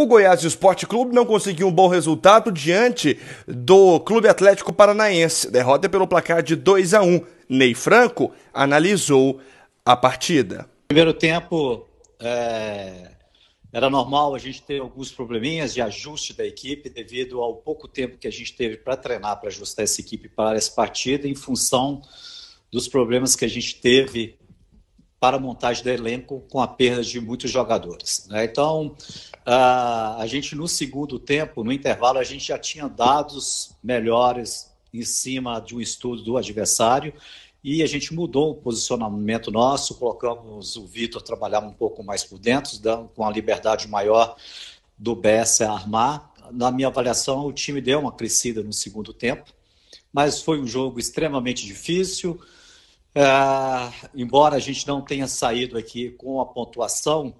O Goiás Esporte Clube não conseguiu um bom resultado diante do Clube Atlético Paranaense. Derrota pelo placar de 2 a 1. Ney Franco analisou a partida. Primeiro tempo é, era normal a gente ter alguns probleminhas de ajuste da equipe devido ao pouco tempo que a gente teve para treinar para ajustar essa equipe para essa partida em função dos problemas que a gente teve para a montagem do elenco com a perda de muitos jogadores. Né? Então, ah, a gente no segundo tempo, no intervalo, a gente já tinha dados melhores em cima de um estudo do adversário e a gente mudou o posicionamento nosso, colocamos o Vitor trabalhar um pouco mais por dentro, dando com a liberdade maior do Bessa armar. Na minha avaliação, o time deu uma crescida no segundo tempo, mas foi um jogo extremamente difícil. Ah, embora a gente não tenha saído aqui com a pontuação,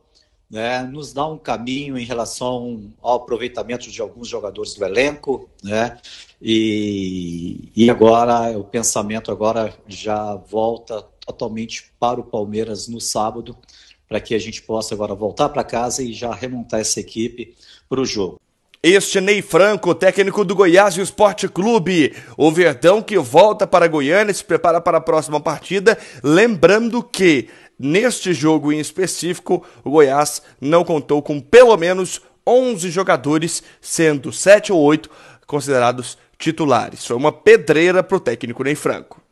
né, nos dá um caminho em relação ao aproveitamento de alguns jogadores do elenco, né, e, e agora o pensamento agora já volta totalmente para o Palmeiras no sábado, para que a gente possa agora voltar para casa e já remontar essa equipe para o jogo. Este Ney Franco, técnico do Goiás e Esporte Clube. O Verdão que volta para Goiânia se prepara para a próxima partida. Lembrando que, neste jogo em específico, o Goiás não contou com pelo menos 11 jogadores, sendo 7 ou 8 considerados titulares. Foi uma pedreira para o técnico Ney Franco.